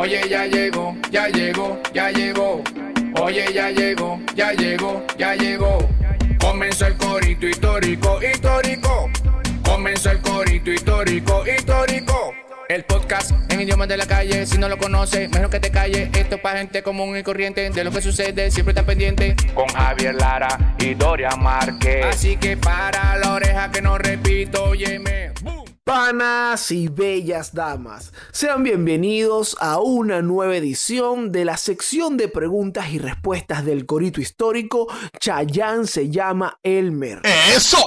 Oye, ya llegó, ya llegó, ya llegó. Oye, ya llegó, ya llegó, ya llegó. Comenzó el corito histórico, histórico. Comenzó el corito histórico, histórico. El podcast en idiomas de la calle, si no lo conoces, mejor que te calle. Esto es para gente común y corriente, de lo que sucede, siempre está pendiente. Con Javier Lara y Doria Márquez. Así que para la oreja que no repito, óyeme. ¡Bum! Panas y bellas damas, sean bienvenidos a una nueva edición de la sección de preguntas y respuestas del corito histórico Chayán se llama Elmer. ¡Eso!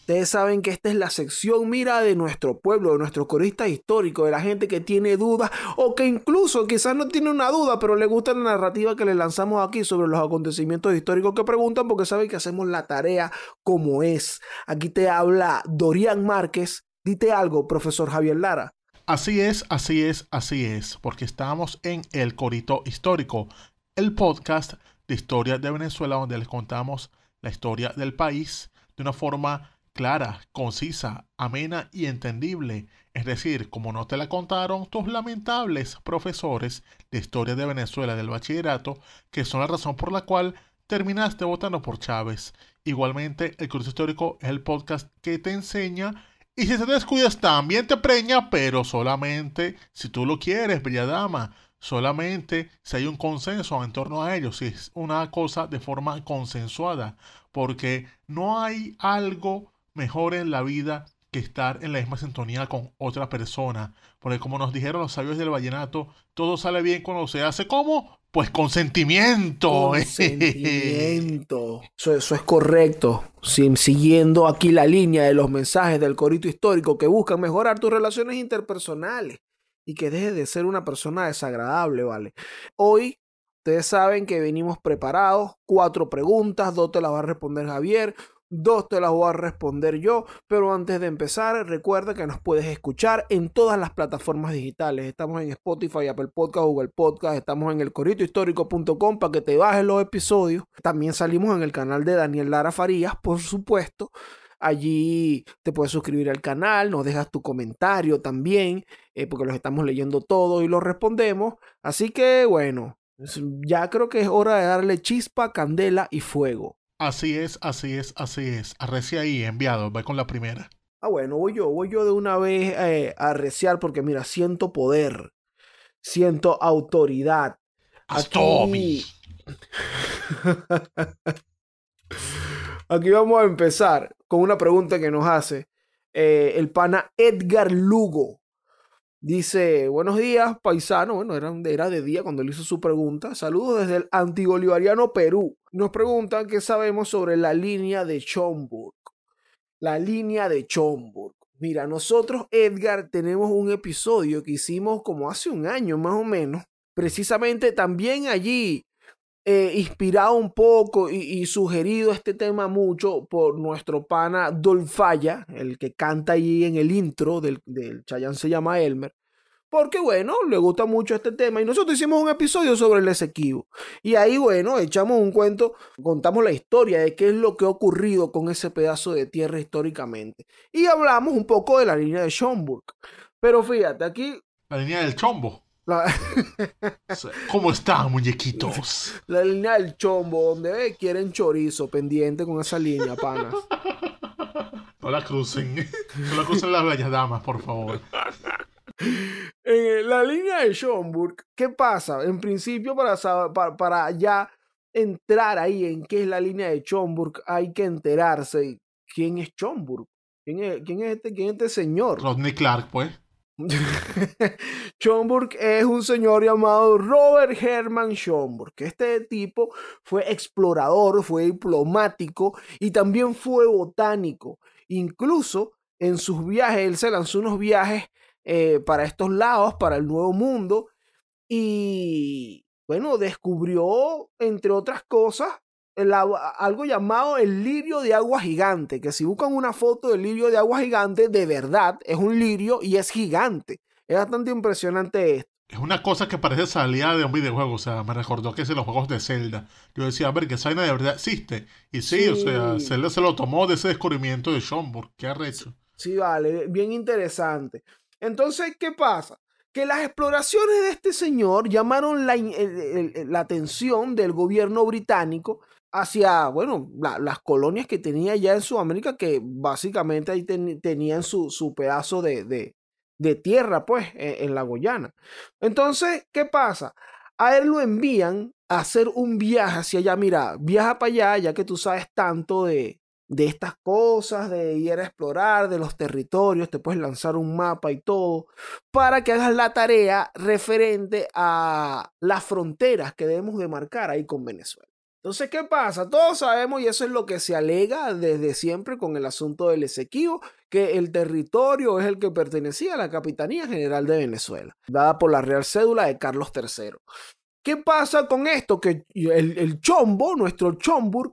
Ustedes saben que esta es la sección, mira, de nuestro pueblo, de nuestro corista histórico, de la gente que tiene dudas o que incluso quizás no tiene una duda, pero le gusta la narrativa que le lanzamos aquí sobre los acontecimientos históricos que preguntan porque saben que hacemos la tarea como es. Aquí te habla Dorian Márquez Dite algo, profesor Javier Lara. Así es, así es, así es, porque estamos en El Corito Histórico, el podcast de historia de Venezuela donde les contamos la historia del país de una forma clara, concisa, amena y entendible. Es decir, como no te la contaron tus lamentables profesores de historia de Venezuela del bachillerato, que son la razón por la cual terminaste votando por Chávez. Igualmente, El Corito Histórico es el podcast que te enseña y si te descuidas también te preña, pero solamente si tú lo quieres, bella dama. Solamente si hay un consenso en torno a ello, si es una cosa de forma consensuada. Porque no hay algo mejor en la vida que estar en la misma sintonía con otra persona. Porque como nos dijeron los sabios del vallenato, todo sale bien cuando se hace como pues consentimiento. Consentimiento. Eso, es correcto. siguiendo aquí la línea de los mensajes del corito histórico que buscan mejorar tus relaciones interpersonales y que dejes de ser una persona desagradable, ¿vale? Hoy ustedes saben que venimos preparados. Cuatro preguntas, dos te las va a responder Javier, Dos te las voy a responder yo, pero antes de empezar, recuerda que nos puedes escuchar en todas las plataformas digitales. Estamos en Spotify, Apple Podcast, Google Podcast, estamos en el para que te bajes los episodios. También salimos en el canal de Daniel Lara Farías, por supuesto. Allí te puedes suscribir al canal, nos dejas tu comentario también, eh, porque los estamos leyendo todos y los respondemos. Así que bueno, ya creo que es hora de darle chispa, candela y fuego. Así es, así es, así es. Arrecia ahí, enviado. va con la primera. Ah, bueno, voy yo, voy yo de una vez eh, a arreciar porque mira, siento poder, siento autoridad. Aquí... Aquí vamos a empezar con una pregunta que nos hace eh, el pana Edgar Lugo. Dice, buenos días, paisano. Bueno, era, era de día cuando él hizo su pregunta. Saludos desde el antigolivariano Perú. Nos preguntan qué sabemos sobre la línea de Schomburg. La línea de Schomburg. Mira, nosotros, Edgar, tenemos un episodio que hicimos como hace un año más o menos. Precisamente también allí, eh, inspirado un poco y, sugerido este tema mucho por nuestro pana Dolfaya, el que canta allí en el intro del, del Chayán se llama Elmer. Porque bueno, le gusta mucho este tema. Y nosotros hicimos un episodio sobre el Esequibo. Y ahí, bueno, echamos un cuento, contamos la historia de qué es lo que ha ocurrido con ese pedazo de tierra históricamente. Y hablamos un poco de la línea de Schomburg. Pero fíjate, aquí. La línea del chombo. ¿Cómo están, muñequitos? La línea del chombo, donde eh, quieren chorizo, pendiente con esa línea, panas. No la crucen. No la crucen las bellas damas, por favor la línea de Schomburg, ¿qué pasa? En principio, para, para, ya entrar ahí en qué es la línea de Schomburg, hay que enterarse quién es Schomburg. ¿Quién es, quién es este, quién es este señor? Rodney Clark, pues. Schomburg es un señor llamado Robert Herman Schomburg. Este tipo fue explorador, fue diplomático y también fue botánico. Incluso en sus viajes, él se lanzó unos viajes eh, para estos lados, para el nuevo mundo. Y bueno, descubrió, entre otras cosas, algo llamado el lirio de agua gigante, que si buscan una foto del lirio de agua gigante, de verdad es un lirio y es gigante. Es bastante impresionante esto. Es una cosa que parece salida de un videojuego, o sea, me recordó que es en los juegos de Zelda. Yo decía, a ver, que esa de verdad existe. Y sí, o sea, Zelda se lo tomó de ese descubrimiento de Schomburg, qué arrecho. Sí, vale, bien interesante. Entonces, ¿qué pasa? Que las exploraciones de este señor llamaron la, atención del gobierno británico hacia, bueno, las colonias que tenía ya en Sudamérica, que básicamente ahí tenían su, pedazo de, tierra, pues, en, en la Guyana. Entonces, ¿qué pasa? A él lo envían a hacer un viaje hacia allá, mira, viaja para allá, ya que tú sabes tanto de, de estas cosas, de ir a explorar, de los territorios, te puedes lanzar un mapa y todo, para que hagas la tarea referente a las fronteras que debemos de marcar ahí con Venezuela. Entonces, ¿qué pasa? Todos sabemos, y eso es lo que se alega desde siempre con el asunto del Esequibo, que el territorio es el que pertenecía a la Capitanía General de Venezuela, dada por la Real Cédula de Carlos III. ¿Qué pasa con esto? Que el, el chombo, nuestro Chomburg,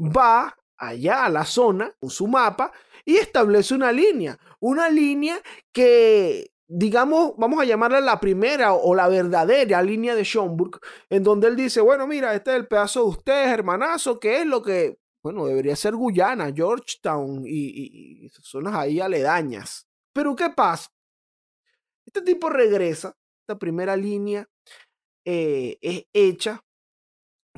va allá a la zona con su mapa y establece una línea, una línea que digamos, vamos a llamarla la primera o la verdadera línea de Schomburg, en donde él dice, bueno, mira, este es el pedazo de ustedes, hermanazo, que es lo que, bueno, debería ser Guyana, Georgetown y, zonas ahí aledañas. Pero ¿qué pasa? Este tipo regresa, esta primera línea eh, es hecha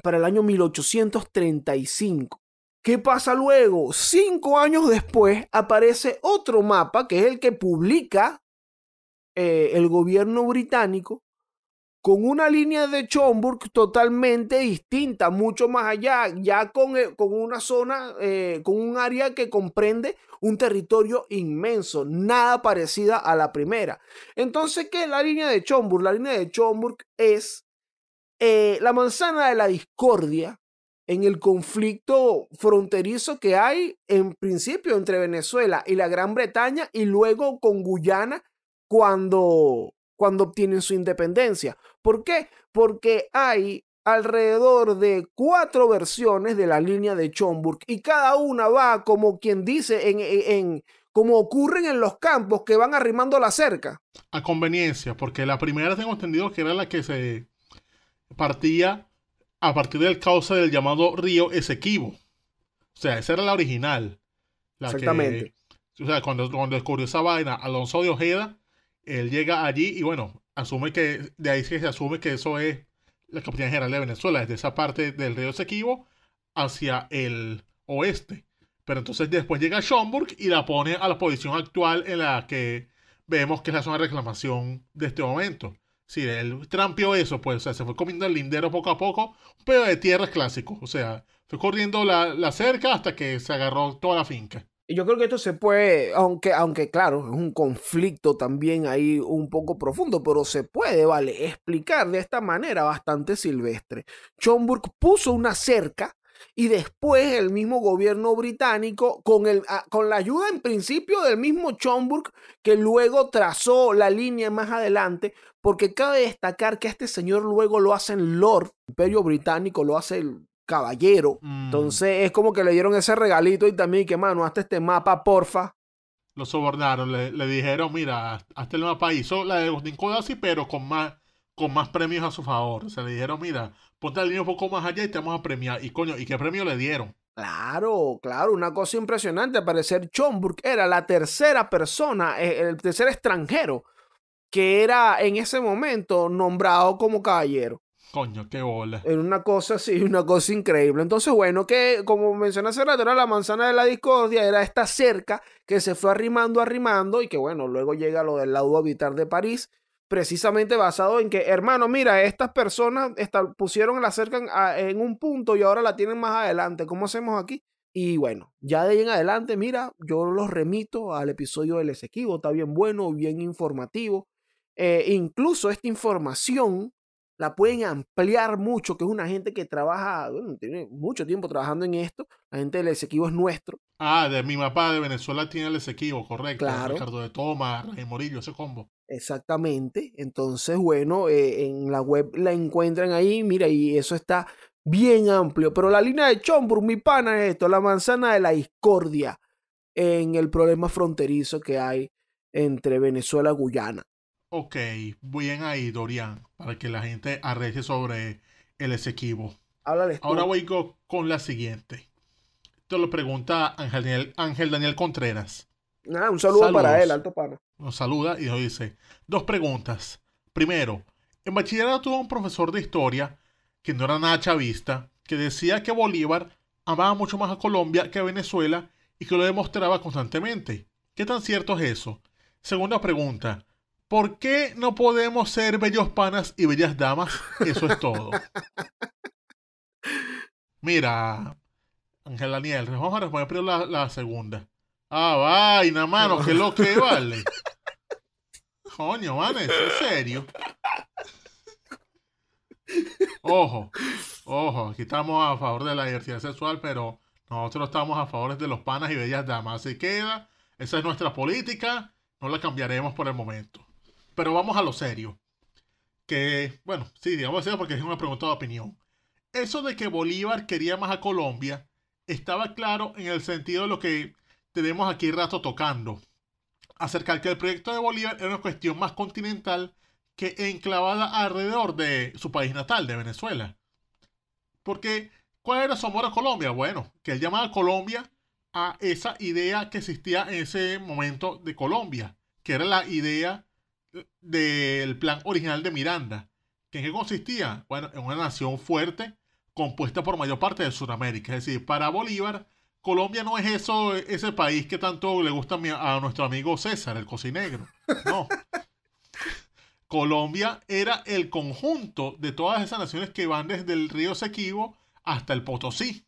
para el año 1835. ¿Qué pasa luego? Cinco años después aparece otro mapa, que es el que publica eh, el gobierno británico, con una línea de chomburg totalmente distinta, mucho más allá, ya con, eh, una zona, eh, con un área que comprende un territorio inmenso, nada parecida a la primera. Entonces, ¿qué es la línea de Chomburg? La línea de Chomburg es la manzana de la discordia en el conflicto fronterizo que hay en principio entre Venezuela y la Gran Bretaña y luego con Guyana cuando, cuando obtienen su independencia. ¿Por qué? Porque hay alrededor de cuatro versiones de la línea de Chomburg, y cada una va como quien dice en, e, como ocurren en los campos que van arrimando la cerca. A conveniencia, porque la primera tengo entendido que era la que se partía a partir del cauce del llamado río Esequibo. O sea, esa era la original. La Exactamente. o sea, cuando, cuando descubrió esa vaina, Alonso de Ojeda, él llega allí y bueno, asume que, de ahí se asume que eso es la capital General de Venezuela, desde esa parte del río Esequibo hacia el oeste. Pero entonces después llega Schomburg y la pone a la posición actual en la que vemos que es la zona de reclamación de este momento. Sí, él trampió eso, pues, o sea, se fue comiendo el lindero poco a poco, un de tierra clásico, o sea, fue corriendo la, la, cerca hasta que se agarró toda la finca. Yo creo que esto se puede, aunque, aunque claro, es un conflicto también ahí un poco profundo, pero se puede, vale, explicar de esta manera bastante silvestre. Schomburg puso una cerca y después el mismo gobierno británico, con, el, ah, con la ayuda en principio del mismo Schomburg, que luego trazó la línea más adelante, porque cabe destacar que a este señor luego lo hacen Lord, Imperio Británico, lo hace el caballero. Mm. Entonces es como que le dieron ese regalito y también que, mano, hazte este mapa, porfa. Lo sobornaron, le, dijeron, mira, hazte el mapa hizo la de Agustín así, pero con más, con más premios a su favor. se le dijeron, mira, ponte el niño un poco más allá y te vamos a premiar. Y coño, ¿y qué premio le dieron? Claro, claro, una cosa impresionante. Al parecer, era la tercera persona, eh, el tercer extranjero que era en ese momento nombrado como caballero. Coño, qué bola. En una cosa así, una cosa increíble. Entonces, bueno, que como menciona hace era la manzana de la discordia, era esta cerca que se fue arrimando, arrimando, y que bueno, luego llega lo del laudo habitar de París, precisamente basado en que, hermano, mira, estas personas pusieron la cerca en, un punto y ahora la tienen más adelante. ¿Cómo hacemos aquí? Y bueno, ya de ahí en adelante, mira, yo los remito al episodio del Esequibo, está bien bueno, bien informativo eh, incluso esta información la pueden ampliar mucho, que es una gente que trabaja, bueno, tiene mucho tiempo trabajando en esto. La gente del Esequibo es nuestro. Ah, de mi papá de Venezuela tiene el Esequibo, correcto. Ricardo de Toma, Rey Morillo, ese combo. Exactamente. Entonces, bueno, eh, en la web la encuentran ahí, mira, y eso está bien amplio. Pero la línea de Chombur, mi pana, es esto, la manzana de la discordia en el problema fronterizo que hay entre Venezuela y Guyana. Ok, bien ahí, Dorian, para que la gente arreje sobre el Esequibo. Ahora voy con la siguiente. Te lo pregunta Ángel Daniel, Ángel Daniel Contreras. un saludo para él, alto pana. Nos saluda y nos dice: Dos preguntas. Primero, en bachillerato tuvo un profesor de historia que no era nada chavista, que decía que Bolívar amaba mucho más a Colombia que a Venezuela y que lo demostraba constantemente. ¿Qué tan cierto es eso? Segunda pregunta. ¿Por qué no podemos ser bellos panas y bellas damas? Eso es todo. Mira, Ángel Daniel, vamos a abrir la, segunda. Ah, vaina, mano, que lo que vale. Coño, ¿manes? ¿es serio? Ojo, ojo, aquí estamos a favor de la diversidad sexual, pero nosotros estamos a favor de los panas y bellas damas. Así queda, esa es nuestra política, no la cambiaremos por el momento. Pero vamos a lo serio. Que, bueno, sí, digamos así porque es una pregunta de opinión. Eso de que Bolívar quería más a Colombia estaba claro en el sentido de lo que tenemos aquí rato tocando. Acerca que el proyecto de Bolívar era una cuestión más continental que enclavada alrededor de su país natal, de Venezuela. Porque, ¿cuál era su amor a Colombia? Bueno, que él llamaba a Colombia a esa idea que existía en ese momento de Colombia, que era la idea del plan original de Miranda. ¿En qué consistía? Bueno, en una nación fuerte compuesta por mayor parte de Sudamérica. Es decir, para Bolívar, Colombia no es eso, ese país que tanto le gusta a nuestro amigo César, el cocinegro. No. Colombia era el conjunto de todas esas naciones que van desde el río Sequibo hasta el Potosí.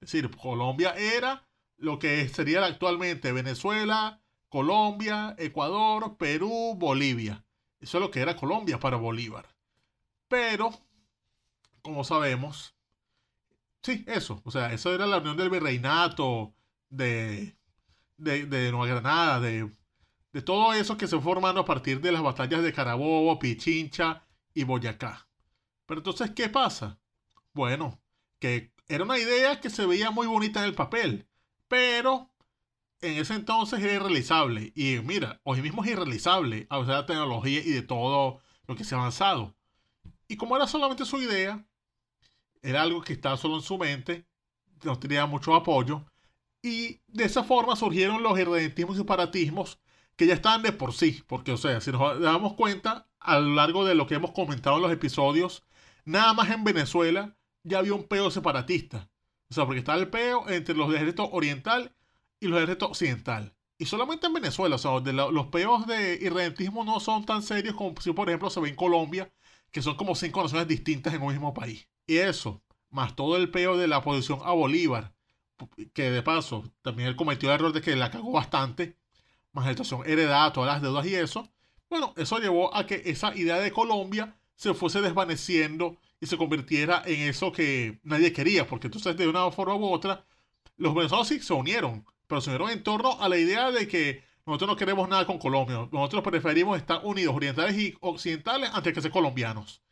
Es decir, Colombia era lo que sería actualmente Venezuela, Colombia, Ecuador, Perú, Bolivia. Eso es lo que era Colombia para Bolívar. Pero, como sabemos, sí, eso. O sea, eso era la unión del virreinato, de, Nueva Granada, de, de todo eso que se fue a partir de las batallas de Carabobo, Pichincha y Boyacá. Pero entonces, ¿qué pasa? Bueno, que era una idea que se veía muy bonita en el papel, pero en ese entonces era irrealizable. Y mira, hoy mismo es irrealizable a pesar de la tecnología y de todo lo que se ha avanzado. Y como era solamente su idea, era algo que estaba solo en su mente, no tenía mucho apoyo. Y de esa forma surgieron los irredentismos y separatismos que ya estaban de por sí. Porque, o sea, si nos damos cuenta, a lo largo de lo que hemos comentado en los episodios, nada más en Venezuela ya había un peo separatista. O sea, porque estaba el peo entre los ejércitos oriental y los del resto occidental. Y solamente en Venezuela, o sea, los peos de irredentismo no son tan serios como si, por ejemplo, se ve en Colombia, que son como cinco naciones distintas en un mismo país. Y eso, más todo el peo de la oposición a Bolívar, que de paso también él cometió el error de que la cagó bastante, más la situación heredada, todas las deudas y eso. Bueno, eso llevó a que esa idea de Colombia se fuese desvaneciendo y se convirtiera en eso que nadie quería, porque entonces de una forma u otra, los venezolanos se unieron pero se unieron en torno a la idea de que nosotros no queremos nada con Colombia, nosotros preferimos estar unidos, orientales y occidentales, antes que ser colombianos.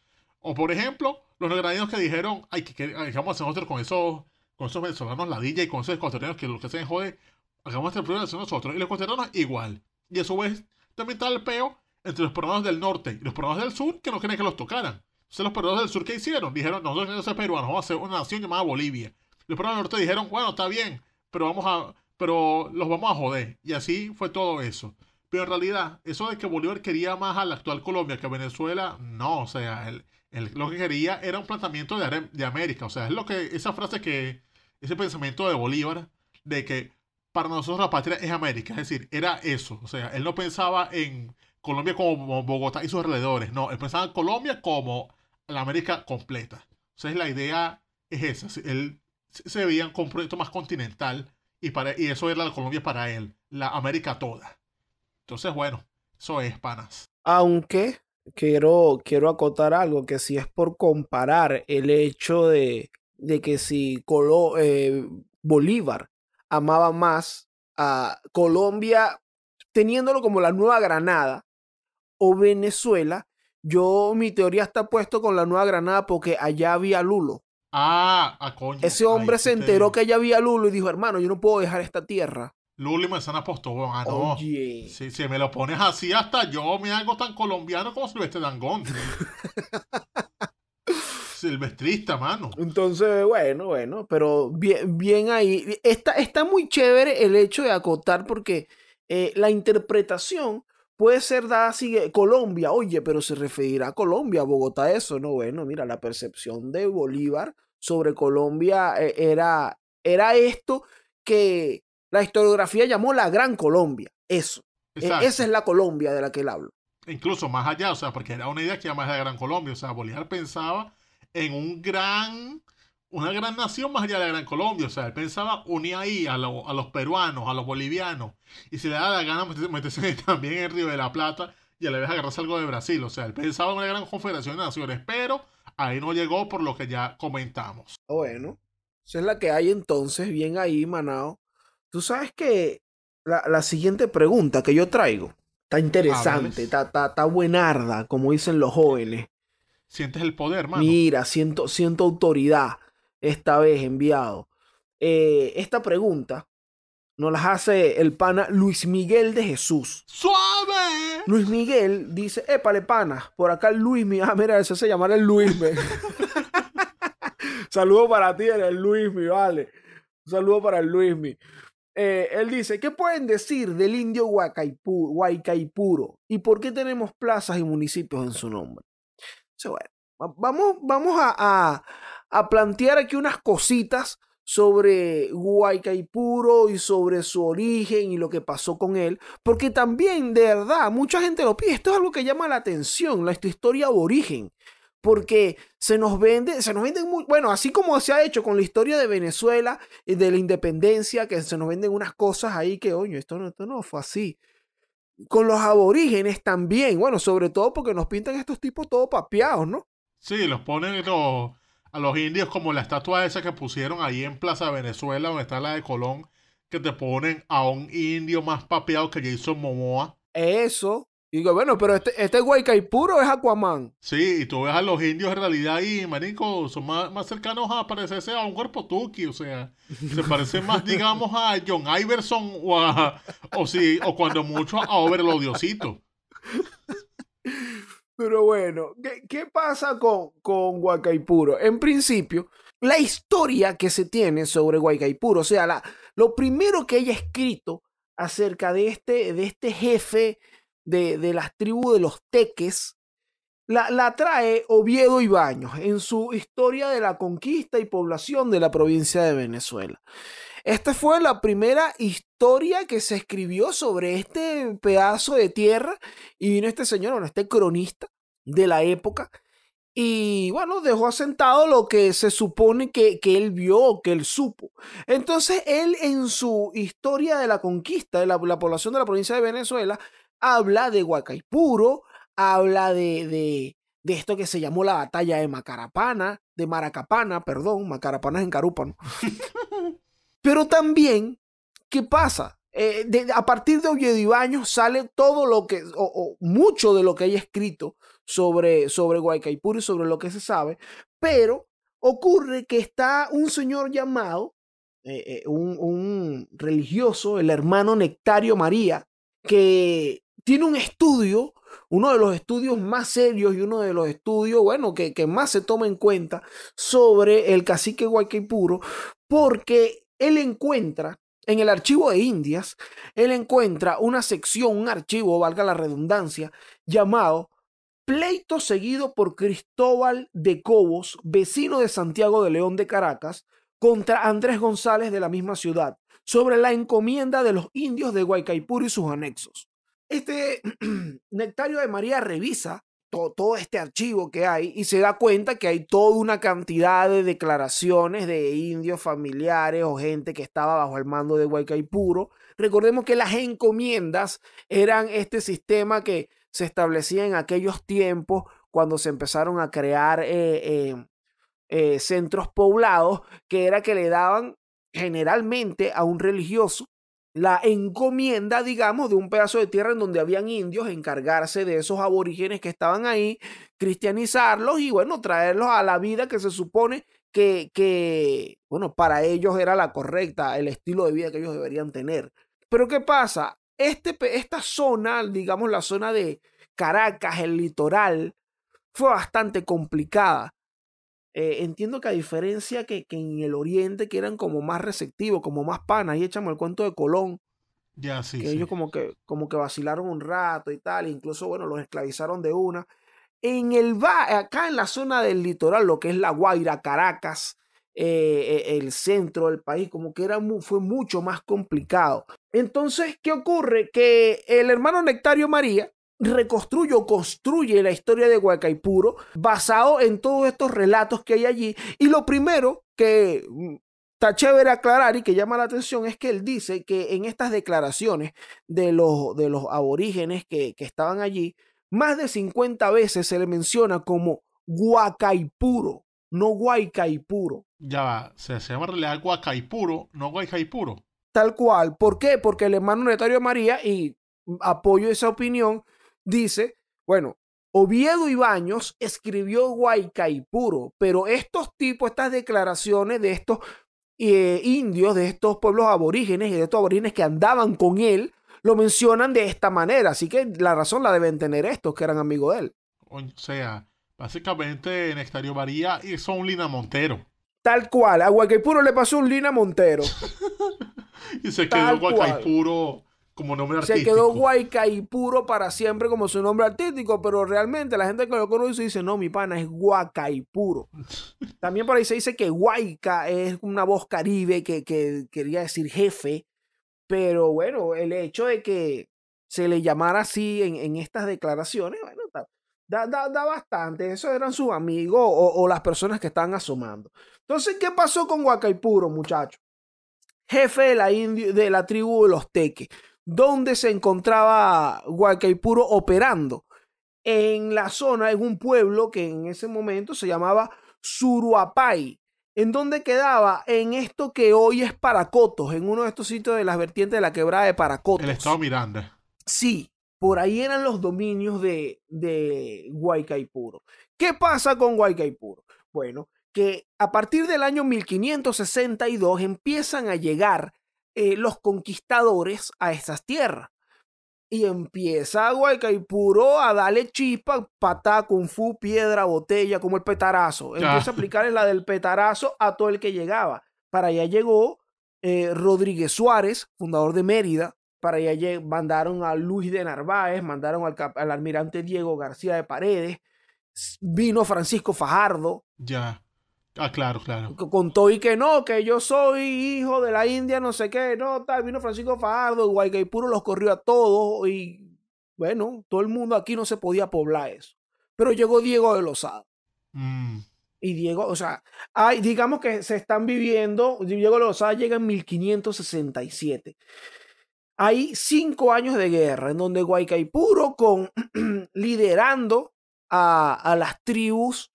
O por ejemplo, los negradinos que dijeron, ay, que, vamos hacer nosotros con esos, con esos venezolanos ladilla y con esos ecuatorianos que los que se jode, hagamos el este problema nosotros. Y los ecuatorianos igual. Y a su vez, también está el peo entre los peruanos del norte y los peruanos del sur que no querían que los tocaran. Entonces los peruanos del sur, ¿qué hicieron? Dijeron, nosotros queremos ser peruanos, vamos a hacer una nación llamada Bolivia. Los peruanos del norte dijeron, bueno, está bien, pero vamos a, pero los vamos a joder. Y así fue todo eso. Pero en realidad, eso de que Bolívar quería más a la actual Colombia que a Venezuela, no, o sea, lo que quería era un planteamiento de, de, América, o sea, es lo que, esa frase que, ese pensamiento de Bolívar, de que para nosotros la patria es América, es decir, era eso, o sea, él no pensaba en Colombia como Bogotá y sus alrededores, no, él pensaba en Colombia como la América completa. O sea, la idea es esa, él se veía un proyecto más continental y, para, y eso era la Colombia para él, la América toda. Entonces, bueno, eso es, Aunque quiero, quiero acotar algo, que si es por comparar el hecho de, que si eh, Bolívar amaba más a Colombia teniéndolo como la nueva Granada o Venezuela, yo mi teoría está puesto con la nueva Granada porque allá había Lulo. Ah, a ah, coño. Ese hombre se enteró que ella había Lulu y dijo, hermano, yo no puedo dejar esta tierra. y Manzana Postobón. Ah, no. Si, me lo pones así, hasta yo me hago tan colombiano como Silvestre Dangón. Silvestrista, mano. Entonces, bueno, bueno, pero bien, bien ahí. Está, está muy chévere el hecho de acotar porque eh, la interpretación Puede ser dada así, eh, Colombia, oye, pero se referirá a Colombia, Bogotá, eso, no, bueno, mira, la percepción de Bolívar sobre Colombia eh, era, era esto que la historiografía llamó la Gran Colombia, eso. E, esa es la Colombia de la que él habla. E incluso más allá, o sea, porque era una idea que llamaba la Gran Colombia, o sea, Bolívar pensaba en un gran, una gran nación más allá de la Gran Colombia. O sea, él pensaba unir ahí a, los peruanos, a los bolivianos. Y si le da la gana meterse también en Río de la Plata y a la vez agarrarse algo de Brasil. O sea, él pensaba en una gran confederación de naciones, pero ahí no llegó por lo que ya comentamos. Ah, bueno, esa es la que hay entonces, bien ahí, Manao. Tú sabes que la, siguiente pregunta que yo traigo está interesante, está, buenarda, como dicen los jóvenes. Sientes el poder, mano. Mira, siento, siento autoridad esta vez enviado. Eh, esta pregunta nos las hace el pana Luis Miguel de Jesús. ¡Suave! Luis Miguel dice, épale pana, por acá Luis mi Ah, mira, ese se llamará el Luis Saludo para ti, el Luis mi, vale. saludo para el Luis mi. Eh, él dice, ¿qué pueden decir del indio Huaycaipuro, ¿Y por qué tenemos plazas y municipios en su nombre? vamos, vamos a a plantear aquí unas cositas sobre Guaycaipuro y sobre su origen y lo que pasó con él, porque también de verdad mucha gente lo pide, esto es algo que llama la atención, la historia de porque se nos vende, se nos vende muy, bueno, así como se ha hecho con la historia de Venezuela y de la independencia, que se nos venden unas cosas ahí que, oye, esto no, no fue así. Con los aborígenes también, bueno, sobre todo porque nos pintan estos tipos todo papeados, ¿no? Sí, los ponen los a los indios, como la estatua esa que pusieron ahí en Plaza Venezuela, donde está la de Colón, que te ponen a un indio más papeado que Jason Momoa. Eso. Y digo, bueno, pero este, este Guaycaipuro es Aquaman. Sí, y tú ves a los indios en realidad ahí, marico, son más, cercanos a parecerse a un cuerpo tuki, o sea, se parece más, digamos, a John Iverson o a, o, sí, o cuando mucho a Over Diosito. Pero bueno, ¿qué, pasa con, con En principio, la historia que se tiene sobre Guaicaipuro, o sea, la, lo primero que haya escrito acerca de este, de este jefe de, de, las tribus de los teques, la, la trae Oviedo Ibaños en su Historia de la Conquista y Población de la Provincia de Venezuela. Esta fue la primera historia que se escribió sobre este pedazo de tierra y vino este señor, este cronista de la época. Y bueno, dejó asentado lo que se supone que, él vio, que él supo. Entonces, él en su historia de la conquista de la, población de la provincia de Venezuela, habla de Huacaipuro, habla de, de, esto que se llamó la batalla de Macarapana, de Maracapana, perdón, Macarapana es en Carúpano. Pero también, ¿qué pasa? Eh, a partir de años sale todo lo que, o, mucho de lo que hay escrito sobre, sobre y sobre lo que se sabe, pero ocurre que está un señor llamado, eh, eh, un, religioso, el hermano Nectario María, que tiene un estudio, uno de los estudios más serios y uno de los estudios, bueno, que, que más se toma en cuenta sobre el cacique Guaycaipuro, porque él encuentra en el archivo de Indias, él encuentra una sección, un archivo, valga la redundancia, llamado Pleito seguido por Cristóbal de Cobos, vecino de Santiago de León de Caracas, contra Andrés González de la misma ciudad, sobre la encomienda de los indios de Guaycaipuro y sus anexos. Este Nectario de María revisa todo este archivo que hay y se da cuenta que hay toda una cantidad de declaraciones de indios familiares o gente que estaba bajo el mando de Huaycaipuro. Recordemos que las encomiendas eran este sistema que se establecía en aquellos tiempos cuando se empezaron a crear eh, em, eh, centros poblados, que era que le daban generalmente a un religioso la encomienda, digamos, de un pedazo de tierra en donde habían indios, encargarse de esos aborígenes que estaban ahí, cristianizarlos y, bueno, traerlos a la vida que se supone que, que, bueno, para ellos era la correcta, el estilo de vida que ellos deberían tener. Pero ¿qué pasa? Este esta zona, digamos, la zona de Caracas, el litoral, fue bastante complicada eh, entiendo que a diferencia que, en el oriente que eran como más receptivos, como más panas, y echamos el cuento de Colón, ya, sí, ellos como que, como que vacilaron un rato y tal, incluso, bueno, los esclavizaron de una. En el acá en la zona del litoral, lo que es La Guaira, Caracas, eh, e, el centro del país, como que era fue mucho más complicado. Entonces, ¿qué ocurre? Que el hermano Nectario María, reconstruye o construye la historia de Huacaipuro basado en todos estos relatos que hay allí. Y lo primero que mm, está chévere aclarar y que llama la atención es que él dice que en estas declaraciones de los, de los aborígenes que, estaban allí, más de 50 veces se le menciona como Guacaipuro, no Guaycaipuro. Ya va, se, se llama realidad no Guaycaipuro. Tal cual. ¿Por qué? Porque el hermano Netario María, y apoyo esa opinión, dice, bueno, Oviedo y Baños escribió Guaycaipuro, pero estos tipos, estas declaraciones de estos eh, indios, de estos pueblos aborígenes y de estos aborígenes que andaban con él, lo mencionan de esta manera. Así que la razón la deben tener estos que eran amigos de él. O sea, básicamente en María hizo un Lina Montero. Tal cual, a Guaycaipuro le pasó un Lina Montero. y se quedó Guaycaipuro como nombre artístico. Se quedó puro para siempre como su nombre artístico, pero realmente la gente que lo conoce dice, no, mi pana es Guacaipuro. También por ahí se dice que Guayca es una voz caribe que, quería decir jefe, pero bueno, el hecho de que se le llamara así en, estas declaraciones, bueno, da, bastante. Esos eran sus amigos o, las personas que estaban asomando. Entonces, ¿qué pasó con Guacaipuro, muchachos? Jefe de la tribu de los teques donde se encontraba Guaycaipuro operando en la zona, en un pueblo que en ese momento se llamaba Suruapay, en donde quedaba en esto que hoy es Paracotos, en uno de estos sitios de las vertientes de la quebrada de Paracotos. El estado Miranda. Sí, por ahí eran los dominios de, de Guaycaipuro. ¿Qué pasa con Guaycaipuro? Bueno, que a partir del año 1562 empiezan a llegar eh, los conquistadores a esas tierras. Y empieza Guaycaipuro a darle chispa, patá, kung fu, piedra, botella, como el petarazo. Empieza a aplicar la del petarazo a todo el que llegaba. Para allá llegó eh, Rodríguez Suárez, fundador de Mérida. Para allá mandaron a Luis de Narváez, mandaron al, al almirante Diego García de Paredes. Vino Francisco Fajardo. Ya. Ah, claro, claro. Contó y que no, que yo soy hijo de la India, no sé qué, no, tal. Vino Francisco Fajardo, y los corrió a todos y bueno, todo el mundo aquí no se podía poblar eso. Pero llegó Diego de Lozada. Mm. Y Diego, o sea, hay, digamos que se están viviendo, Diego de Lozada llega en 1567. Hay cinco años de guerra en donde Guaycaipuro con liderando a, a las tribus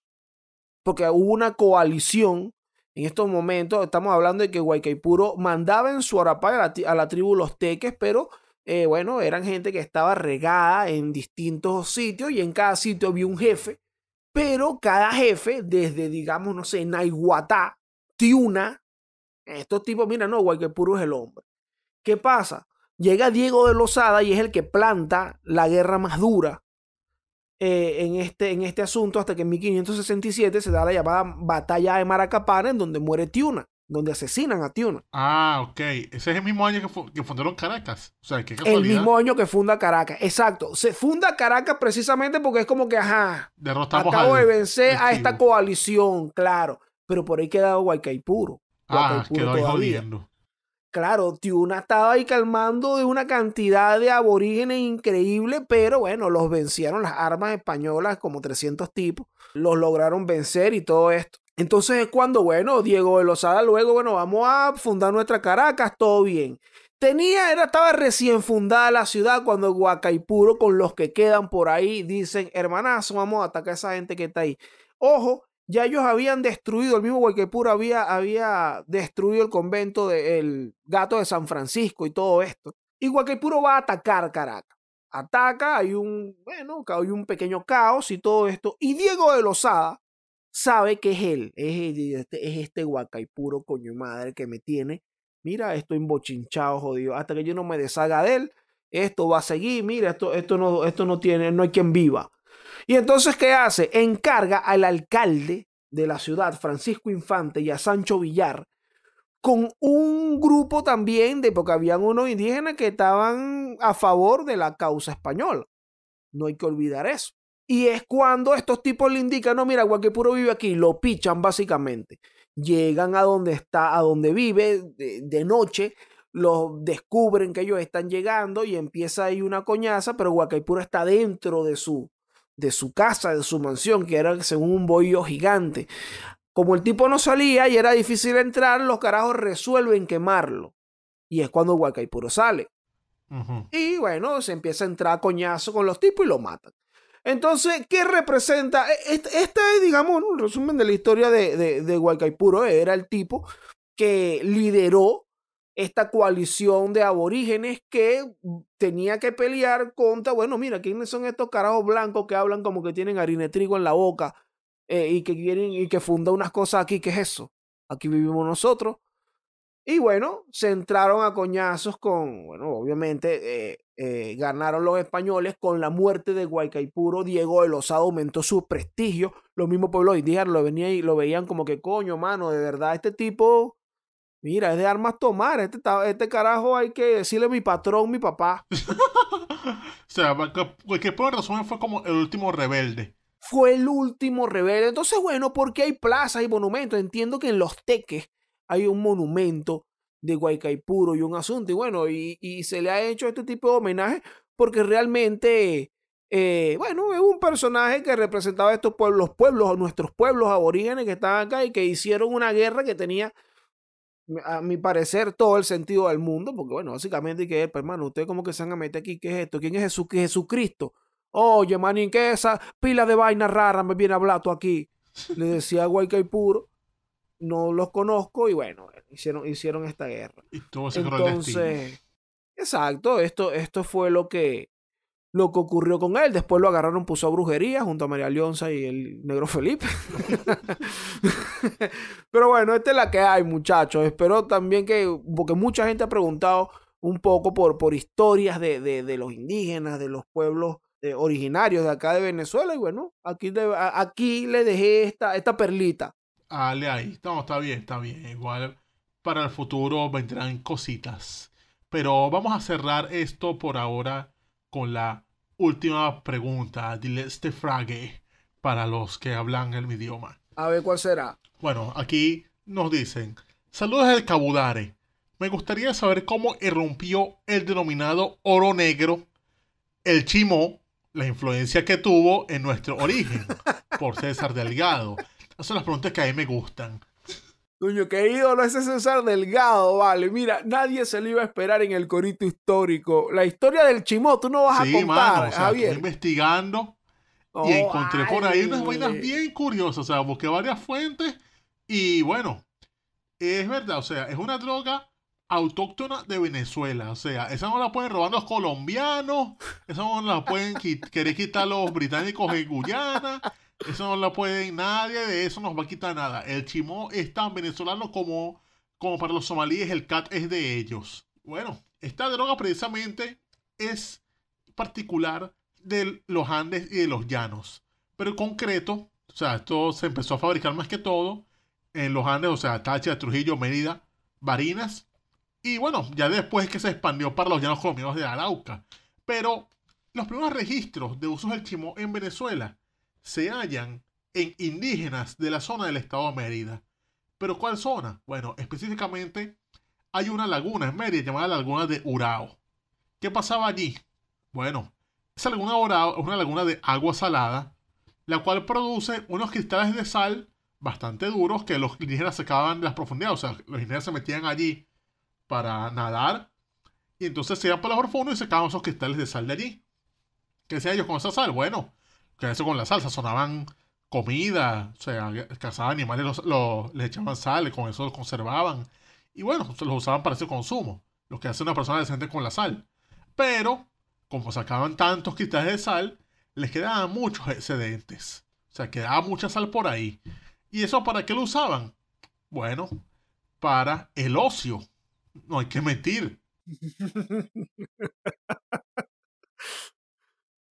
porque hubo una coalición en estos momentos. Estamos hablando de que Guaycaipuro mandaba en su arapaya a, la, tribu Los Teques, pero eh, bueno, eran gente que estaba regada en distintos sitios y en cada sitio había un jefe, pero cada jefe, desde digamos, no sé, Naiguatá, Tiuna, estos tipos, mira, no, Guaycaipuro es el hombre. ¿Qué pasa? Llega Diego de Lozada y es el que planta la guerra más dura eh, en, este, en este asunto hasta que en 1567 se da la llamada Batalla de Maracapana, en donde muere Tiuna, donde asesinan a Tiuna. Ah, ok. Ese es el mismo año que, fundaron Caracas. El mismo año que funda Caracas, exacto. Se funda Caracas precisamente porque es como que, ajá, Derrotamos acabo de vencer a esta coalición, claro. Pero por ahí quedado Guaycaipuro. Ah, quedó ahí jodiendo. Claro, Tiuna estaba ahí calmando de una cantidad de aborígenes increíble, pero bueno, los vencieron las armas españolas, como 300 tipos, los lograron vencer y todo esto. Entonces es cuando, bueno, Diego de Lozada luego, bueno, vamos a fundar nuestra Caracas, todo bien. Tenía, era, estaba recién fundada la ciudad cuando Guacaipuro con los que quedan por ahí dicen, hermanazo, vamos a atacar a esa gente que está ahí. Ojo, ya ellos habían destruido, el mismo Huacaipuro había, había destruido el convento del gato de San Francisco y todo esto. Y Huacaipuro va a atacar Caracas. Ataca, hay un, bueno, hay un pequeño caos y todo esto. Y Diego de Lozada sabe que es él, es, este, es este coño madre que me tiene. Mira, estoy embochinchado, jodido. Hasta que yo no me deshaga de él, esto va a seguir. Mira, esto, esto, no, esto no tiene, no hay quien viva. Y entonces, ¿qué hace? Encarga al alcalde de la ciudad, Francisco Infante, y a Sancho Villar, con un grupo también de, porque habían unos indígenas que estaban a favor de la causa española. No hay que olvidar eso. Y es cuando estos tipos le indican, no, mira, Guaquepuro vive aquí, lo pichan básicamente. Llegan a donde está, a donde vive, de, noche, los descubren que ellos están llegando y empieza ahí una coñaza, pero Huacaipuro está dentro de su, de su casa, de su mansión, que era según un bollo gigante. Como el tipo no salía y era difícil entrar, los carajos resuelven quemarlo. Y es cuando Huacaipuro sale. Y bueno, se empieza a entrar a coñazo con los tipos y lo matan. Entonces, ¿qué representa? E, este, este, es, digamos, un resumen de la historia de, de, Era el tipo que lideró esta coalición de aborígenes que tenía que pelear contra, bueno, mira, ¿quiénes son estos carajos blancos que hablan como que tienen harina de trigo en la boca eh, y que quieren y que funda unas cosas aquí? ¿Qué es eso? Aquí vivimos nosotros. Y bueno, se entraron a coñazos con, bueno, obviamente eh, eh, ganaron los españoles con la muerte de Guaycaipuro. Diego el Osado aumentó su prestigio. Los mismos pueblos indígenas lo, venían y lo veían como que, coño, mano, de verdad, este tipo Mira, es de armas tomar. Este, este, carajo hay que decirle mi patrón, mi papá. o sea, que, por razones fue como el último rebelde. Fue el último rebelde. Entonces, bueno, porque hay plazas y monumentos. Entiendo que en los teques hay un monumento de Guaycaipuro y un asunto. Y bueno, y, se le ha hecho este tipo de homenaje porque realmente, eh, bueno, es un personaje que representaba estos pueblos, pueblos, nuestros pueblos aborígenes que estaban acá y que hicieron una guerra que tenía a mi parecer, todo el sentido del mundo, porque bueno, básicamente que, pues, hermano, ustedes como que se van a aquí, ¿qué es esto? ¿Quién es Jesús? Jesucristo? Oye, manín, ¿qué esa pila de vaina rara me viene a hablar tú aquí? Le decía a puro, no los conozco y bueno, hicieron, hicieron esta guerra. Entonces, exacto, esto, esto fue lo que, lo que ocurrió con él. Después lo agarraron, puso a brujería junto a María Leonza y el negro Felipe. Pero bueno, esta es la que hay, muchachos. Espero también que, porque mucha gente ha preguntado un poco por, por historias de, los indígenas, de los pueblos eh, originarios de acá de Venezuela. Y bueno, aquí, aquí le dejé esta, esta perlita. Dale ahí. estamos está bien, está bien. Igual para el futuro vendrán cositas. Pero vamos a cerrar esto por ahora con la última pregunta dile este para los que hablan el idioma. A ver cuál será. Bueno, aquí nos dicen, saludos del Cabudare. Me gustaría saber cómo irrumpió el denominado oro negro, el chimo, la influencia que tuvo en nuestro origen, por César Delgado. Esas son las preguntas que a mí me gustan querido, no es ese César Delgado, vale. Mira, nadie se lo iba a esperar en el corito histórico. La historia del Chimó, tú no vas a contar, mano, Estoy investigando y encontré por ahí unas vainas bien curiosas. O sea, busqué varias fuentes y bueno, es verdad. O sea, es una droga autóctona de Venezuela. O sea, esa no la pueden robar los colombianos, esa no la pueden querer quitar los británicos en Guyana, eso no lo puede nadie, de eso nos va a quitar nada. El chimó es tan venezolano como, como para los somalíes, el cat es de ellos. Bueno, esta droga precisamente es particular de los Andes y de los llanos. Pero en concreto, o sea, esto se empezó a fabricar más que todo en los Andes, o sea, Táchira, Trujillo, Mérida, Barinas. Y bueno, ya después que se expandió para los llanos colombianos de Arauca. Pero los primeros registros de usos del chimó en Venezuela se hallan en indígenas de la zona del estado de Mérida. ¿Pero cuál zona? Bueno, específicamente hay una laguna en Mérida llamada la laguna de Urao. ¿Qué pasaba allí? Bueno, esa laguna de Urao es una laguna de agua salada, la cual produce unos cristales de sal bastante duros que los indígenas sacaban de las profundidades. O sea, los indígenas se metían allí para nadar y entonces se iban por los profundo y sacaban esos cristales de sal de allí. ¿Qué hacían ellos con esa sal? Bueno, que eso con la salsa sonaban comida, o sea, cazaban animales, los, les echaban sal, y con eso los conservaban. Y bueno, los usaban para ese consumo, lo que hace una persona decente con la sal. Pero, como sacaban tantos cristales de sal, les quedaban muchos excedentes. O sea, quedaba mucha sal por ahí. ¿Y eso para qué lo usaban? Bueno, para el ocio. No hay que mentir.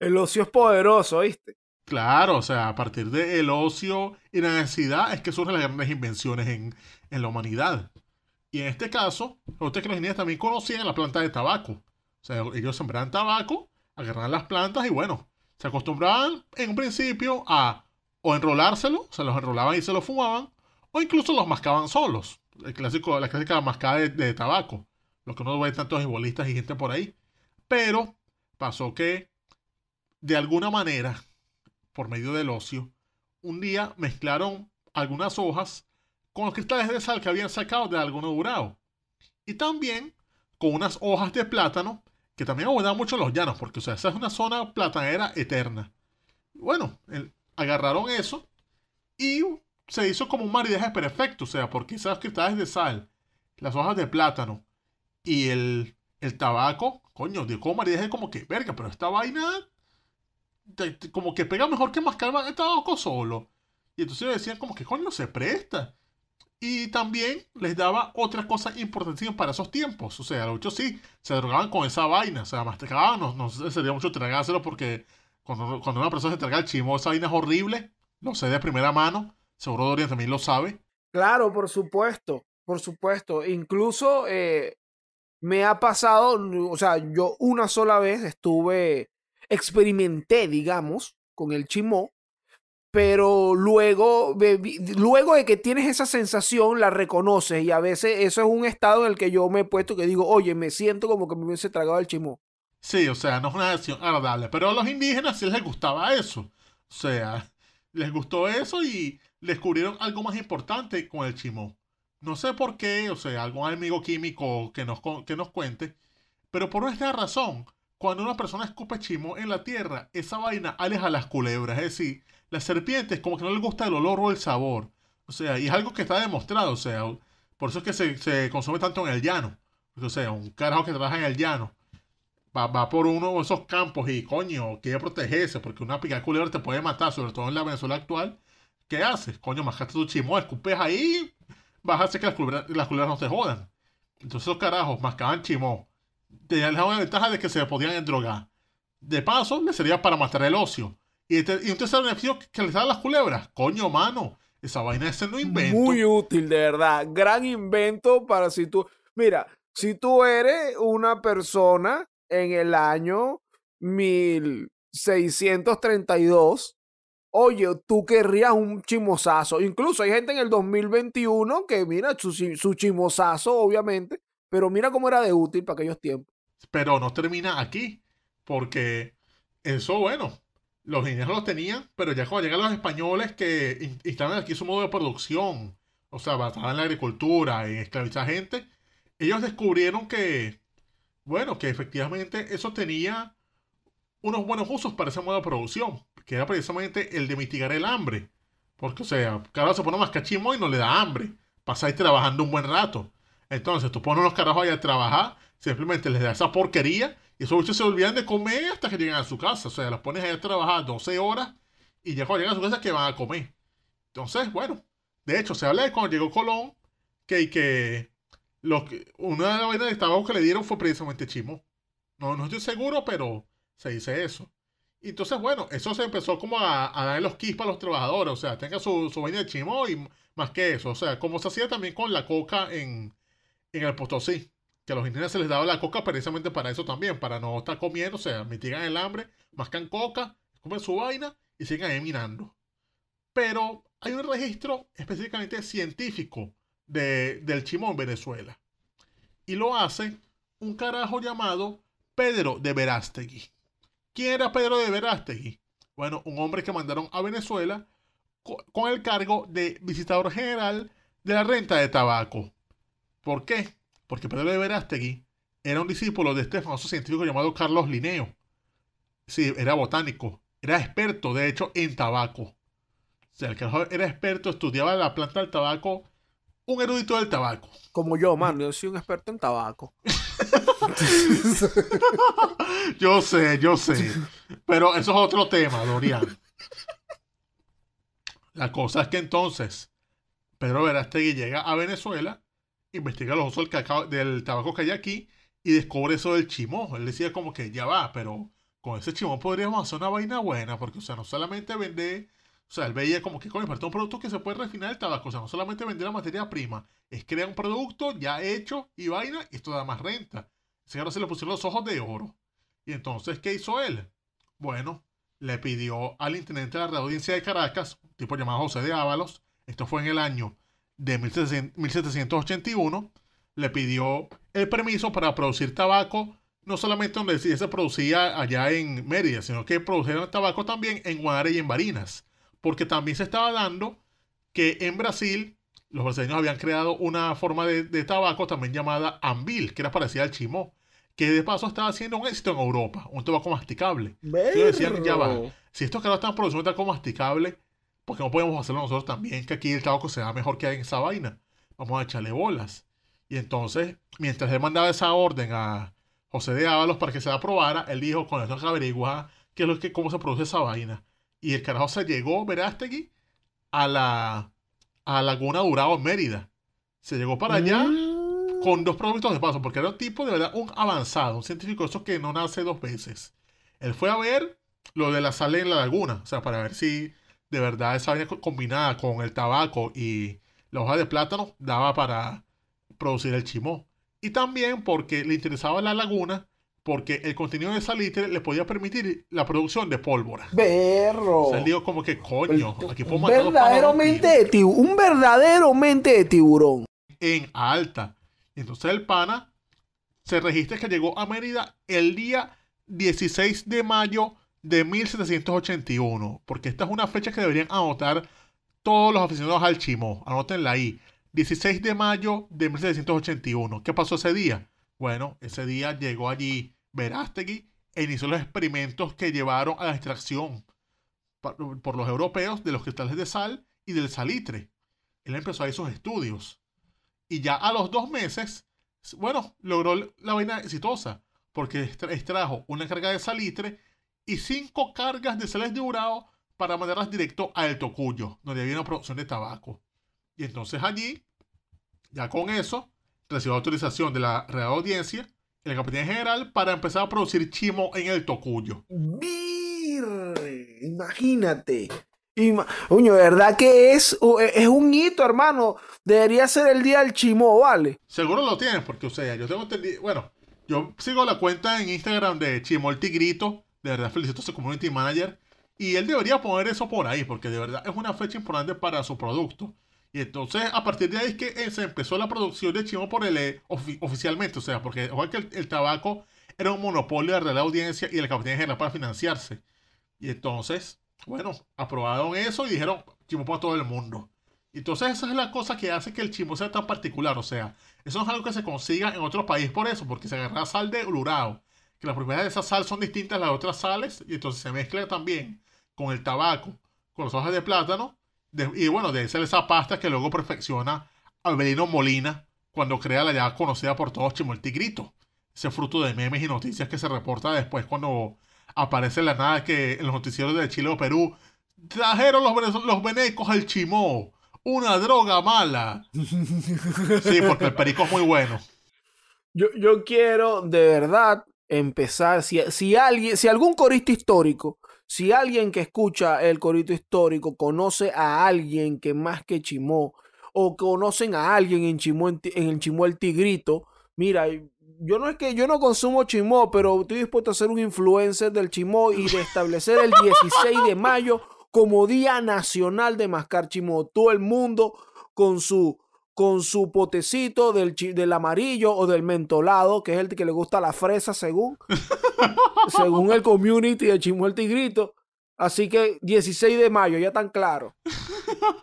El ocio es poderoso, ¿viste? Claro, o sea, a partir del ocio y la necesidad es que surgen las grandes invenciones en, la humanidad. Y en este caso, ustedes que los indígenas también conocían la planta de tabaco. O sea, ellos sembraban tabaco, agarraban las plantas y bueno, se acostumbraban en un principio a o enrolárselo, se los enrolaban y se lo fumaban, o incluso los mascaban solos. El clásico, la clásica mascada de, tabaco. Lo que uno ve tantos ibolistas y gente por ahí. Pero pasó que de alguna manera, por medio del ocio, un día mezclaron algunas hojas con los cristales de sal que habían sacado de alguno durado. Y también con unas hojas de plátano, que también abundan mucho en los llanos, porque o sea, esa es una zona platanera eterna. Bueno, agarraron eso y se hizo como un maridaje perfecto, o sea, porque esas cristales de sal, las hojas de plátano y el, tabaco, coño, de como maridaje como que, verga, pero esta vaina como que pega mejor que Mascarba Estaba loco solo. Y entonces decían como que coño se presta. Y también les daba otras cosas importantísimas para esos tiempos. O sea, los ocho sí, se drogaban con esa vaina. O sea, masticaban, no, no sería mucho tragárselo porque cuando, una persona se traga el chimo, esa vaina es horrible. Lo sé de primera mano. Seguro Dorian también lo sabe. Claro, por supuesto. Por supuesto. Incluso eh, me ha pasado, o sea, yo una sola vez estuve experimenté, digamos, con el chimó, pero luego, luego de que tienes esa sensación, la reconoces y a veces eso es un estado en el que yo me he puesto que digo, oye, me siento como que me hubiese tragado el chimó. Sí, o sea, no es una acción agradable, pero a los indígenas sí les gustaba eso. O sea, les gustó eso y descubrieron algo más importante con el chimó. No sé por qué, o sea, algún amigo químico que nos, que nos cuente, pero por esta razón, cuando una persona escupe chimó en la tierra, esa vaina aleja las culebras. Es decir, las serpientes como que no les gusta el olor o el sabor. O sea, y es algo que está demostrado. O sea, por eso es que se, consume tanto en el llano. O sea, un carajo que trabaja en el llano va, por uno de esos campos y coño, quiere protegerse porque una pica culebra te puede matar, sobre todo en la Venezuela actual. ¿Qué haces? Coño, mascate tu chimo, escupes ahí, vas a hacer que las culebras, las culebras no te jodan. Entonces esos carajos mascaban chimó tenía la ventaja de que se podían drogar. De paso, le sería para matar el ocio. Y, este, y este un tercer que les dan las culebras. Coño, mano. Esa vaina es no invento. Muy útil, de verdad. Gran invento para si tú. Mira, si tú eres una persona en el año 1632, oye, tú querrías un chimosazo. Incluso hay gente en el 2021 que, mira, su, su chimosazo, obviamente, pero mira cómo era de útil para aquellos tiempos. Pero no termina aquí, porque eso, bueno, los ingenieros lo tenían, pero ya cuando llegan los españoles que instalan aquí su modo de producción, o sea, basada en la agricultura, en esclavizar gente, ellos descubrieron que, bueno, que efectivamente eso tenía unos buenos usos para ese modo de producción, que era precisamente el de mitigar el hambre. Porque, o sea, cada uno se pone más cachimo y no le da hambre. Pasáis trabajando un buen rato. Entonces tú pones los carajos ahí a trabajar, simplemente les da esa porquería y esos bichos se olvidan de comer hasta que llegan a su casa. O sea, los pones ahí a trabajar 12 horas y ya cuando llegan a su casa que van a comer. Entonces, bueno, de hecho se habla de cuando llegó Colón que, que, una de las vainas de trabajo que le dieron fue precisamente chimo. No, no estoy seguro, pero se dice eso. entonces, bueno, eso se empezó como a, a dar los kits para los trabajadores. O sea, tenga su, su vaina de chimo y más que eso. O sea, como se hacía también con la coca en, en el Potosí, que a los indígenas se les daba la coca precisamente para eso también, para no estar comiendo, o sea, mitigan el hambre, mascan coca, comen su vaina y siguen ahí minando. Pero hay un registro específicamente científico del chimón Venezuela. Y lo hace un carajo llamado Pedro de Verástegui. ¿Quién era Pedro de Verástegui? Bueno, un hombre que mandaron a Venezuela con el cargo de visitador general de la renta de tabaco. ¿Por qué? Porque Pedro de Verástegui era un discípulo de este famoso científico llamado Carlos Lineo. Sí, era botánico, era experto, de hecho, en tabaco. O sea, el era experto, estudiaba la planta del tabaco, un erudito del tabaco. Como yo, mano, yo soy un experto en tabaco. yo sé, yo sé. Pero eso es otro tema, Dorian. La cosa es que entonces Pedro Verástegui llega a Venezuela investiga los ojos del, tabaco que hay aquí y descubre eso del chimón. Él decía como que ya va, pero con ese chimón podríamos hacer una vaina buena, porque, o sea, no solamente vender, o sea, él veía como que, con un producto que se puede refinar el tabaco, o sea, no solamente vender la materia prima, es crear un producto ya hecho y vaina, y esto da más renta. Ese ahora se le pusieron los ojos de oro. Y entonces, ¿qué hizo él? Bueno, le pidió al intendente de la audiencia de Caracas, un tipo llamado José de Ábalos, esto fue en el año de 1781, le pidió el permiso para producir tabaco, no solamente donde se producía allá en Mérida, sino que produjeron tabaco también en Guanare y en Barinas, porque también se estaba dando que en Brasil los brasileños habían creado una forma de, tabaco también llamada ambil, que era parecida al chimó, que de paso estaba haciendo un éxito en Europa, un tabaco masticable. decían, ya va, si estos carros están produciendo un tabaco masticable, porque no podemos hacerlo nosotros también, que aquí el trabajo se da mejor que en esa vaina. Vamos a echarle bolas. Y entonces, mientras él mandaba esa orden a José de Ábalos para que se aprobara, él dijo, con eso hay que lo que, cómo se produce esa vaina. Y el carajo se llegó, Verástegui, a la, Laguna Durado en Mérida. Se llegó para allá mm. con dos productos de paso, porque era un tipo de verdad, un avanzado, un científico, eso que no nace dos veces. Él fue a ver lo de la sal en la laguna, o sea, para ver si de verdad esa vaina combinada con el tabaco y la hoja de plátano daba para producir el chimó. Y también porque le interesaba la laguna, porque el contenido de salitre le podía permitir la producción de pólvora. Berro. como que coño, pues, aquí un verdadero mente de tiburón, un verdadero tiburón. En alta. Entonces el pana se registra que llegó a Mérida el día 16 de mayo de 1781, porque esta es una fecha que deberían anotar todos los aficionados al chimó. Anótenla ahí. 16 de mayo de 1781. ¿Qué pasó ese día? Bueno, ese día llegó allí Verástegui e inició los experimentos que llevaron a la extracción por los europeos de los cristales de sal y del salitre. Él empezó a sus estudios. Y ya a los dos meses, bueno, logró la vaina exitosa, porque extrajo una carga de salitre y cinco cargas de sales de para mandarlas directo a El Tocuyo, donde había una producción de tabaco. Y entonces allí, ya con eso, recibió autorización de la Real Audiencia, el capitán general, para empezar a producir chimo en El Tocuyo. Imagínate. ¿verdad que es, es un hito, hermano? Debería ser el día del chimo, ¿vale? Seguro lo tienes, porque, o sea, yo tengo entendido. Bueno, yo sigo la cuenta en Instagram de Chimo el Tigrito de verdad, felicito a su community manager. Y él debería poner eso por ahí, porque de verdad es una fecha importante para su producto. Y entonces, a partir de ahí es que eh, se empezó la producción de Chimo por el e oficialmente. O sea, porque igual que el, tabaco era un monopolio de la audiencia y el capitán general para financiarse. Y entonces, bueno, aprobaron eso y dijeron Chimo para todo el mundo. Y Entonces, esa es la cosa que hace que el Chimo sea tan particular. O sea, eso no es algo que se consiga en otro país por eso, porque se agarra sal de Lurao que las propiedades de esa sal son distintas a las otras sales y entonces se mezcla también con el tabaco, con las hojas de plátano y bueno, de esa esa pasta que luego perfecciona Abelino Molina cuando crea la ya conocida por todos Tigrito. ese fruto de memes y noticias que se reporta después cuando aparece la nada que en los noticieros de Chile o Perú trajeron los, los venecos al chimó, una droga mala. Sí, porque el perico es muy bueno. Yo, yo quiero de verdad empezar, si, si, alguien, si algún corista histórico, si alguien que escucha el corito histórico conoce a alguien que más que Chimó, o conocen a alguien en Chimó, en, el Chimó el Tigrito, mira, yo no es que yo no consumo Chimó, pero estoy dispuesto a ser un influencer del Chimó y de establecer el 16 de mayo como Día Nacional de Mascar Chimó. Todo el mundo con su con su potecito del, amarillo o del mentolado, que es el que le gusta la fresa según, según el community de el Tigrito. Así que 16 de mayo, ya tan claro.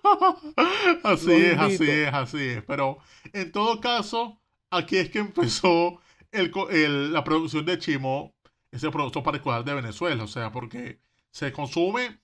así es, así es, así es. Pero en todo caso, aquí es que empezó la producción de Chimo, ese producto particular de Venezuela. O sea, porque se consume,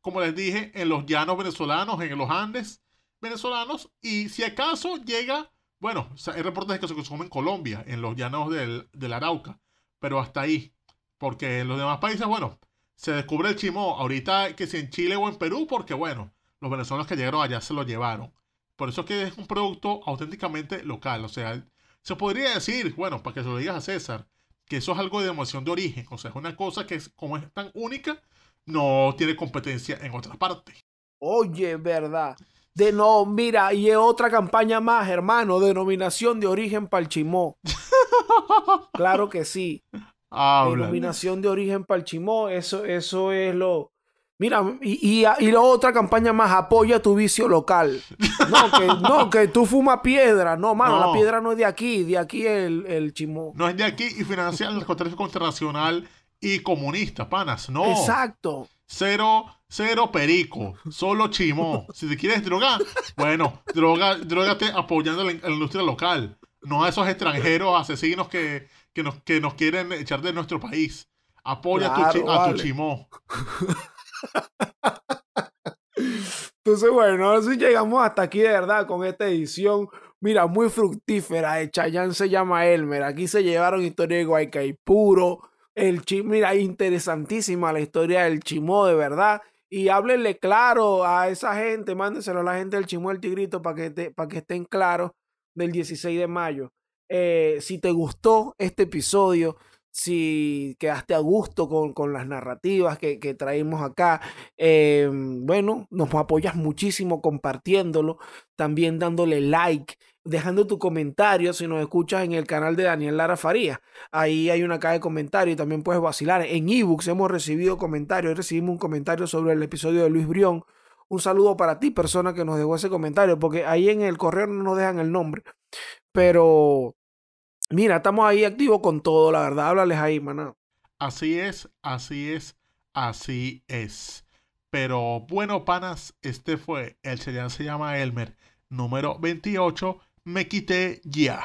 como les dije, en los llanos venezolanos, en los Andes venezolanos y si acaso llega, bueno, hay reportes de que se consume en Colombia, en los llanos del, del Arauca, pero hasta ahí, porque en los demás países, bueno, se descubre el chimó ahorita que si en Chile o en Perú, porque bueno, los venezolanos que llegaron allá se lo llevaron. Por eso es que es un producto auténticamente local, o sea, se podría decir, bueno, para que se lo digas a César, que eso es algo de emoción de origen, o sea, es una cosa que como es tan única, no tiene competencia en otra parte. Oye, verdad de no, mira, y es otra campaña más, hermano, denominación de origen Chimó. claro que sí. Denominación de origen Palchimó, eso, eso es lo. Mira, y, y, la otra campaña más, apoya tu vicio local. No, que, no, que tú fumas piedra. No, mano, la piedra no es de aquí, de aquí el, el chimó. No es de aquí y financia el contrato internacional y comunista, panas, no. Exacto. Cero Cero perico, solo chimó. Si te quieres drogar, bueno, droga, drogate apoyando a la, industria local. No a esos extranjeros asesinos que, nos, que nos quieren echar de nuestro país. Apoya a, tu, chimó. Entonces, bueno, así llegamos hasta aquí de verdad con esta edición. Mira, muy fructífera. El se llama Elmer. Aquí se llevaron historia de puro. El chi, mira, interesantísima la historia del Chimó, de verdad y háblenle claro a esa gente, mándenselo a la gente del Chimuel Tigrito para que, te, para que estén claros del 16 de mayo. Eh, si te gustó este episodio, si quedaste a gusto con, las narrativas que, que traímos acá, eh, bueno, nos apoyas muchísimo compartiéndolo, también dándole like dejando tu comentario si nos escuchas en el canal de Daniel Lara Faría, Ahí hay una caja de comentarios y también puedes vacilar. En ebooks hemos recibido comentarios. recibimos un comentario sobre el episodio de Luis Brión. Un saludo para ti, persona que nos dejó ese comentario, porque ahí en el correo no nos dejan el nombre. Pero mira, estamos ahí activos con todo, la verdad. Háblales ahí, maná. Así es, así es, así es. Pero bueno, panas, este fue el se llama Elmer, número 28 me quité ya.